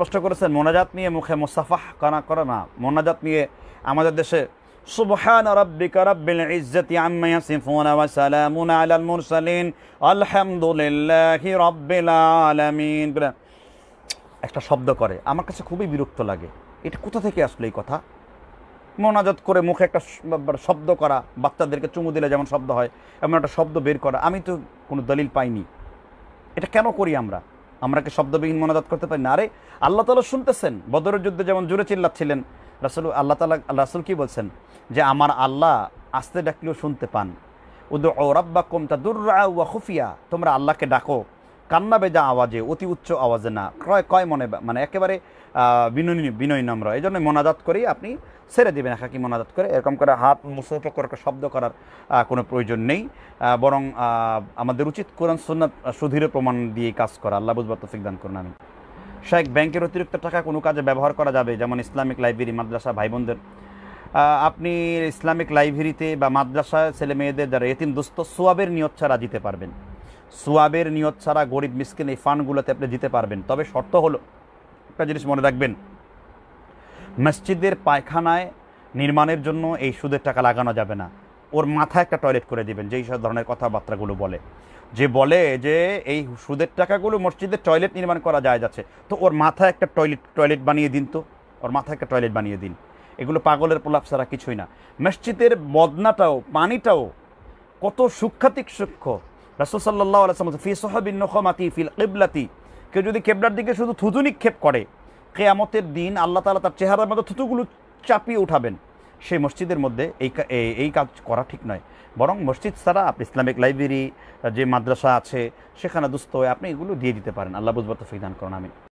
প্রশ্ন করেছেন মোনাজাত নিয়ে মুখে মুসাফাহ কানা করে না মোনাজাত নিয়ে আমাদের দেশে সুবহান রাব্বিকা রাব্বিল ইজ্জাতি আম্মা ইয়াসিফুন ওয়া সালামুন আলাল মুরসালিন আলহামদুলিল্লাহি রাব্বিল আলামিন একটা শব্দ করে আমার কাছে খুবই বিরক্ত লাগে এটা কোথা থেকে আসলো এই কথা মোনাজাত করে মুখে একটা শব্দ করা বাচ্চাদেরকে চুমু দিলে যেমন শব্দ হয় এমন একটা শব্দ বের করা আমি তো কোনো দলিল পাইনি এটা কেন করি আমরা আমরা কি শব্দবিহীন মনাজাত করতে পারি না আরে আল্লাহ তালা শুনতেছেন বদরের যুদ্ধে যেমন জুড়ে চিল্লাচ্ছিলেন রাসুল আল্লাহ তালা রাসুল কি বলছেন যে আমার আল্লাহ আস্তে ডাকলেও শুনতে পান উদ ও রাব্বা কমতা দুর্রা ওয়া খুফিয়া তোমরা আল্লাহকে ডাকো কান্না বেজা আওয়াজে অতি উচ্চ আওয়াজে না ক্রয় কয় মনে মানে একেবারে বিনয় বিনয় নম্র এই জন্য মনাজাত করেই আপনি ছেড়ে দিবেন একা কি মোনাজাত করে এরকম করে হাত মুসরফ করে শব্দ করার কোনো প্রয়োজন নেই বরং আমাদের উচিত কোরআন সুন্নাত সুধীর প্রমাণ দিয়ে কাজ করা আল্লাহ বুঝবার তফিক দান করুন আমি শেখ ব্যাংকের অতিরিক্ত টাকা কোনো কাজে ব্যবহার করা যাবে যেমন ইসলামিক লাইব্রেরি মাদ্রাসা ভাই বোনদের আপনি ইসলামিক লাইব্রেরিতে বা মাদ্রাসা ছেলে মেয়েদের যারা এতিম দুস্ত সোয়াবের নিয়ত ছাড়া দিতে পারবেন সোয়াবের নিয়ত ছাড়া গরিব মিসকিন এই ফান্ডগুলোতে আপনি দিতে পারবেন তবে শর্ত হলো একটা জিনিস মনে রাখবেন মসজিদের পায়খানায় নির্মাণের জন্য এই সুদের টাকা লাগানো যাবে না ওর মাথায় একটা টয়লেট করে দিবেন যেই সব ধরনের কথাবার্তাগুলো বলে যে বলে যে এই সুদের টাকাগুলো মসজিদের টয়লেট নির্মাণ করা যায় যাচ্ছে তো ওর মাথায় একটা টয়লেট টয়লেট বানিয়ে দিন তো ওর মাথায় একটা টয়লেট বানিয়ে দিন এগুলো পাগলের প্রলাপ ছাড়া কিছুই না মসজিদের বদনাটাও পানিটাও কত সুখ্যাতিক সূক্ষ্ম রাসুলসাল্লা সাল্লাহ ফি সোহাবিন ফিল কেবলাতি কেউ যদি কেবলার দিকে শুধু থুতু নিক্ষেপ করে কেয়ামতের দিন আল্লাহ তালা তার চেহারার মধ্যে থুতুগুলো চাপিয়ে উঠাবেন সেই মসজিদের মধ্যে এই এই কাজ করা ঠিক নয় বরং মসজিদ ছাড়া আপনি ইসলামিক লাইব্রেরি যে মাদ্রাসা আছে সেখানে দুস্থ হয়ে আপনি এগুলো দিয়ে দিতে পারেন আল্লাহ বুঝবার তো দান করুন আমি